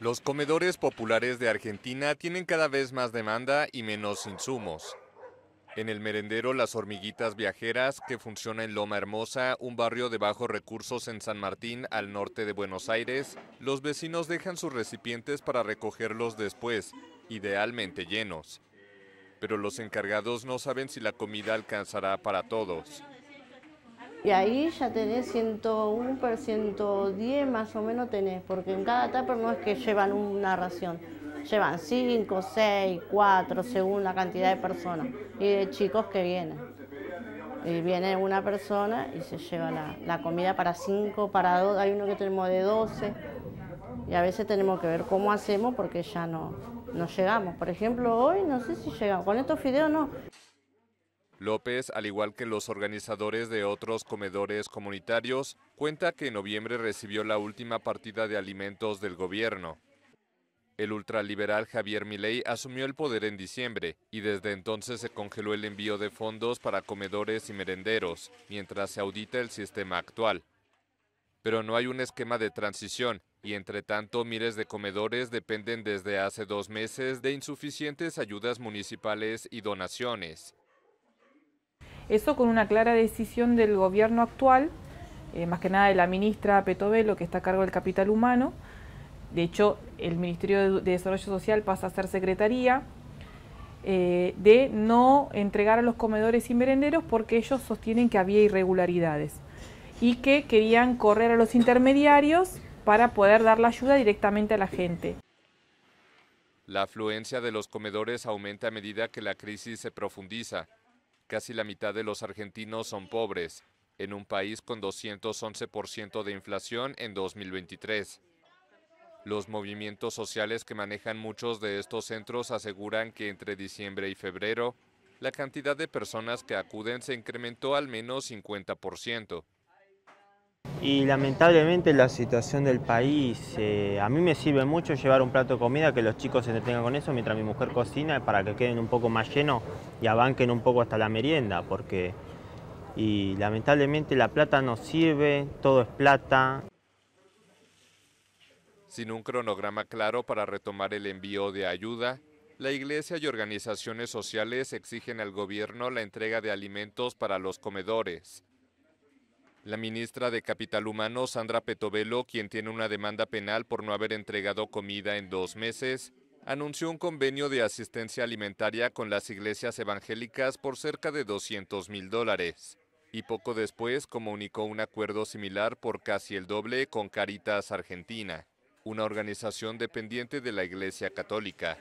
Los comedores populares de Argentina tienen cada vez más demanda y menos insumos. En el merendero Las Hormiguitas Viajeras, que funciona en Loma Hermosa, un barrio de bajos recursos en San Martín, al norte de Buenos Aires, los vecinos dejan sus recipientes para recogerlos después, idealmente llenos. Pero los encargados no saben si la comida alcanzará para todos. Y ahí ya tenés 101 por 110 más o menos tenés, porque en cada tupper no es que llevan una ración, llevan 5, 6, 4, según la cantidad de personas y de chicos que vienen. Y viene una persona y se lleva la, comida para 5, para 2, hay uno que tenemos de 12. Y a veces tenemos que ver cómo hacemos porque ya no, no llegamos. Por ejemplo, hoy no sé si llegamos, con estos fideos no. López, al igual que los organizadores de otros comedores comunitarios, cuenta que en noviembre recibió la última partida de alimentos del gobierno. El ultraliberal Javier Milei asumió el poder en diciembre y desde entonces se congeló el envío de fondos para comedores y merenderos, mientras se audita el sistema actual. Pero no hay un esquema de transición y entre tanto miles de comedores dependen desde hace dos meses de insuficientes ayudas municipales y donaciones. Eso con una clara decisión del gobierno actual, eh, más que nada de la ministra Petovelo, que está a cargo del capital humano. De hecho, el Ministerio de Desarrollo Social pasa a ser secretaría, eh, de no entregar a los comedores y merenderos porque ellos sostienen que había irregularidades y que querían correr a los intermediarios para poder dar la ayuda directamente a la gente. La afluencia de los comedores aumenta a medida que la crisis se profundiza. Casi la mitad de los argentinos son pobres, en un país con 211% de inflación en 2023. Los movimientos sociales que manejan muchos de estos centros aseguran que entre diciembre y febrero, la cantidad de personas que acuden se incrementó al menos 50%. Y lamentablemente la situación del país, eh, a mí me sirve mucho llevar un plato de comida, que los chicos se entretengan con eso, mientras mi mujer cocina, para que queden un poco más llenos y abanquen un poco hasta la merienda, porque y lamentablemente la plata no sirve, todo es plata. Sin un cronograma claro para retomar el envío de ayuda, la iglesia y organizaciones sociales exigen al gobierno la entrega de alimentos para los comedores la ministra de Capital Humano, Sandra Petovelo, quien tiene una demanda penal por no haber entregado comida en dos meses, anunció un convenio de asistencia alimentaria con las iglesias evangélicas por cerca de 200 mil dólares. Y poco después comunicó un acuerdo similar por casi el doble con Caritas Argentina, una organización dependiente de la Iglesia Católica.